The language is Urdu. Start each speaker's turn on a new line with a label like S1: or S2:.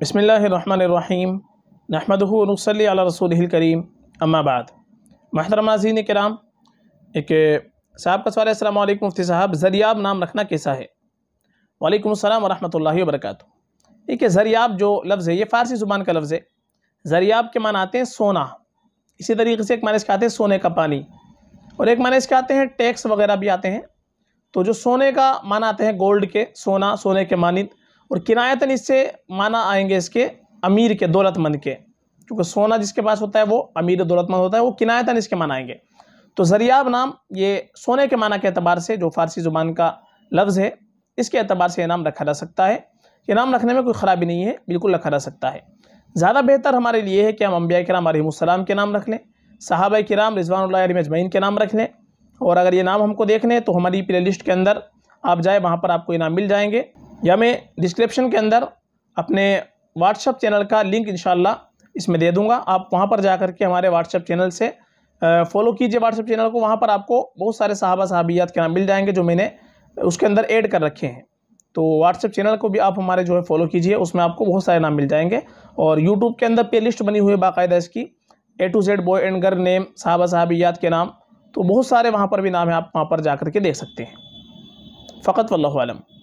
S1: بسم اللہ الرحمن الرحیم نحمد صلی علی رسول کریم اما بعد محترم ناظرین کرام ایک صاحب کا سوال ہے السلام علیکم مفتی صاحب ضریعب نام رکھنا کیسا ہے وعلیکم السلام ورحمۃ اللہ وبرکاتہ ایک کے جو لفظ ہے یہ فارسی زبان کا لفظ ہے ذریعہ کے معنی آتے ہیں سونا اسی طریقے سے ایک معنی اس کے آتے ہیں سونے کا پانی اور ایک معنی اس کے آتے ہیں ٹیکس وغیرہ بھی آتے ہیں تو جو سونے کا معنی آتے ہیں گولڈ کے سونا سونے کے مانند اور کنایتاً اس سے معنی آئیں گے اس کے امیر کے دولت مند کے کیونکہ سونا جس کے پاس ہوتا ہے وہ امیر دولت مند ہوتا ہے وہ کنایتاً اس کے معنی آئیں گے تو ذریعہ نام یہ سونے کے معنی کے اعتبار سے جو فارسی زبان کا لفظ ہے اس کے اعتبار سے یہ نام رکھا جا سکتا ہے یہ نام رکھنے میں کوئی خرابی نہیں ہے بالکل رکھا جا سکتا ہے زیادہ بہتر ہمارے لیے ہے کہ ہم انبیاء کرام علیہ السلام کے نام رکھ لیں صحابہ کرام رضوان اللہ علیہ اجمعین کے نام رکھ لیں اور اگر یہ نام ہم کو دیکھ لیں تو ہماری پلے لسٹ کے اندر آپ جائے وہاں پر آپ کو یہ نام مل جائیں گے یا میں ڈسکرپشن کے اندر اپنے اپ چینل کا لنک انشاءاللہ اس میں دے دوں گا آپ وہاں پر جا کر کے ہمارے واٹس اپ چینل سے فالو کیجئے واٹس اپ چینل کو وہاں پر آپ کو بہت سارے صحابہ صحابیات کے نام مل جائیں گے جو میں نے اس کے اندر ایڈ کر رکھے ہیں تو واٹس اپ چینل کو بھی آپ ہمارے جو ہے فالو کیجئے اس میں آپ کو بہت سارے نام مل جائیں گے اور یوٹیوب کے اندر پلے لسٹ بنی ہوئی باقاعدہ اس کی A to Z boy and girl name صحابہ صحابیات کے نام تو بہت سارے وہاں پر بھی نام ہیں آپ وہاں پر جا کر کے دیکھ سکتے ہیں فقط اللہ عالم